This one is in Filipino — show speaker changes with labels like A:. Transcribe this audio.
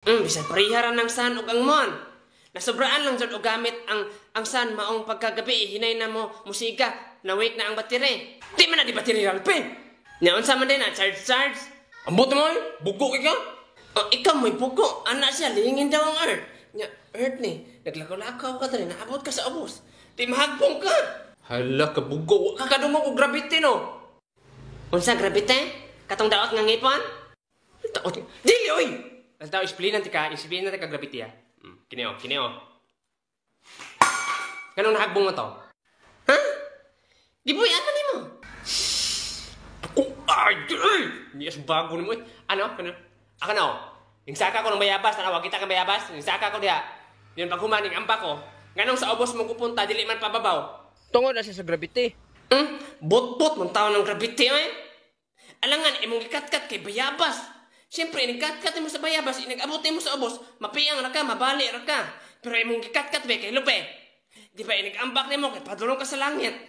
A: Mm, bisan pariharan ng san ug angmon. Nasobraan lang jud og gamit ang ang san maong pagkagabi hinay na mo musika na wake na ang batire. Di man na di batire ralpe. Eh. Naon sa man din na charge charge. Ambot mo, buko ka. Oh, ikaw may buko. Ana siya lingin daw ang earth. Nya earth ni naglakaw-lakaw ka diri naabot ka sa ubos. Di mahagpong ka.
B: Hala ka bugo, wa
A: ka kadungog og gravity no. Unsa gravity? Katong daot nga ngipon? Taot. Dili oy. Basta explain natin ka, isipin natin ka gravity ah. ha.
C: Mm. Kineo, kineo. Ganong nakagbong mo to?
A: Ha? Di boy, ano ni mo? Oh, ay, ay! Yes, bago ni mo. Eh. Ano? Ano? Ako na, oh. Yung saka ko ng bayabas, tanawa kita ka bayabas. Yung saka ko diya. Yun, pag humaning ampa ko, ganong sa obos mong kupunta, dili man pababaw. Tungod na siya sa gravity. Hmm? Bot-bot mong tao ng gravity, eh. Alangan, imong ikat-kat kay bayabas. Siyempre, nagkatkat mo sa bayabas, nagabuti mo sa ubos, mapiyang ra ka, mabali ra ka. Pero imong gikatkat be kay Lupe. Di ba inagambak mo, kay padulong ka sa langit?